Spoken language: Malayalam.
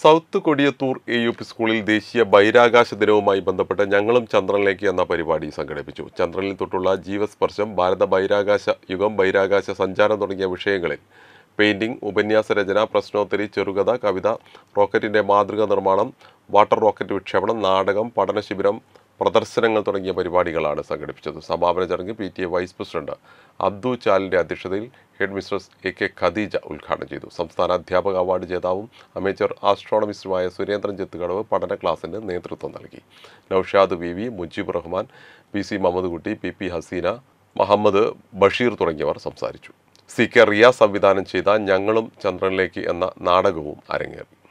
south Kodiyathur A U P സ്കൂളിൽ ദേശീയ ബഹിരാകാശ ദിനവുമായി ബന്ധപ്പെട്ട് ഞങ്ങളും ചന്ദ്രനിലേക്ക് എന്ന പരിപാടി സംഘടിപ്പിച്ചു ചന്ദ്രനിൽ തൊട്ടുള്ള ജീവസ്പർശം ഭാരത ബഹിരാകാശ യുഗം ബഹിരാകാശ സഞ്ചാരം തുടങ്ങിയ വിഷയങ്ങളിൽ പെയിൻറിംഗ് ഉപന്യാസ രചന പ്രശ്നോത്തരി ചെറുകഥ കവിത റോക്കറ്റിൻ്റെ മാതൃക നിർമ്മാണം വാട്ടർ റോക്കറ്റ് വിക്ഷേപണം നാടകം പഠനശിബിരം പ്രദർശനങ്ങൾ തുടങ്ങിയ പരിപാടികളാണ് സംഘടിപ്പിച്ചത് സമാപന ചടങ്ങ് P T A vice president Abdu ചാലിൻ്റെ അധ്യക്ഷതയിൽ head mistress A K Khadija ഉദ്ഘാടനം ചെയ്തു സംസ്ഥാന അധ്യാപക അവാർഡ് ജേതാവും അമേച്ചർ ആസ്ട്രോണമിസ്റ്റുമായ സുരേന്ദ്രൻ ചെത്തുകടവ് പഠന ക്ലാസ്സിന് നേതൃത്വം നൽകി Naushad V V Mujeeb Rahman P C Muhammadkutty P P Haseena Muhammad Basheer തുടങ്ങിയവർ സംസാരിച്ചു സി കെ റിയ സംവിധാനം ചെയ്ത ഞങ്ങളും ചന്ദ്രനിലേക്ക് എന്ന നാടകവും അരങ്ങേറി